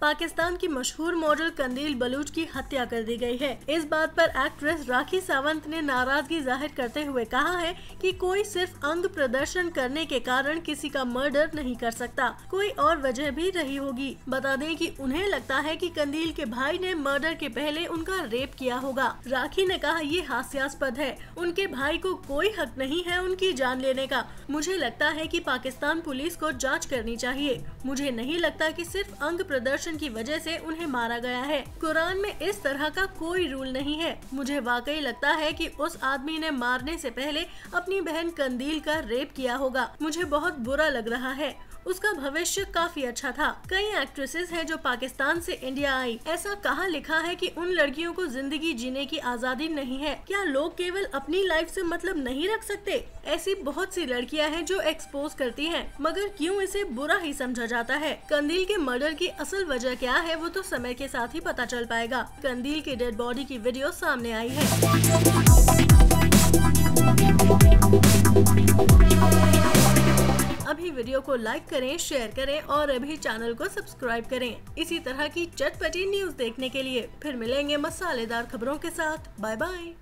पाकिस्तान की मशहूर मॉडल कंदील बलूच की हत्या कर दी गई है इस बात पर एक्ट्रेस राखी सावंत ने नाराजगी जाहिर करते हुए कहा है कि कोई सिर्फ अंग प्रदर्शन करने के कारण किसी का मर्डर नहीं कर सकता कोई और वजह भी रही होगी बता दें कि उन्हें लगता है कि कंदील के भाई ने मर्डर के पहले उनका रेप किया होगा राखी ने कहा ये हास्यास्पद है उनके भाई को कोई हक नहीं है उनकी जान लेने का मुझे लगता है की पाकिस्तान पुलिस को जाँच करनी चाहिए मुझे नहीं लगता की सिर्फ अंग प्रदर्शन एक्शन की वजह से उन्हें मारा गया है कुरान में इस तरह का कोई रूल नहीं है मुझे वाकई लगता है कि उस आदमी ने मारने से पहले अपनी बहन कंदील का रेप किया होगा मुझे बहुत बुरा लग रहा है उसका भविष्य काफी अच्छा था कई एक्ट्रेसेस हैं जो पाकिस्तान से इंडिया आई ऐसा कहा लिखा है कि उन लड़कियों को जिंदगी जीने की आज़ादी नहीं है क्या लोग केवल अपनी लाइफ से मतलब नहीं रख सकते ऐसी बहुत सी लड़कियां हैं जो एक्सपोज करती हैं मगर क्यों इसे बुरा ही समझा जाता है कंदील के मर्डर की असल वजह क्या है वो तो समय के साथ ही पता चल पाएगा कंदील की डेड बॉडी की वीडियो सामने आई है वीडियो को लाइक करें शेयर करें और अभी चैनल को सब्सक्राइब करें इसी तरह की चटपटी न्यूज देखने के लिए फिर मिलेंगे मसालेदार खबरों के साथ बाय बाय